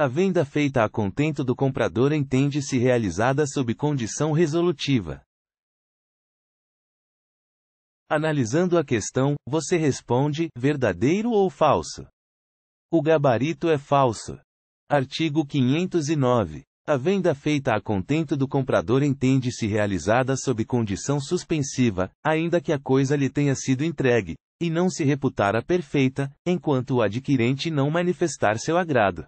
A venda feita a contento do comprador entende-se realizada sob condição resolutiva. Analisando a questão, você responde: verdadeiro ou falso? O gabarito é falso. Artigo 509. A venda feita a contento do comprador entende-se realizada sob condição suspensiva, ainda que a coisa lhe tenha sido entregue, e não se reputara perfeita, enquanto o adquirente não manifestar seu agrado.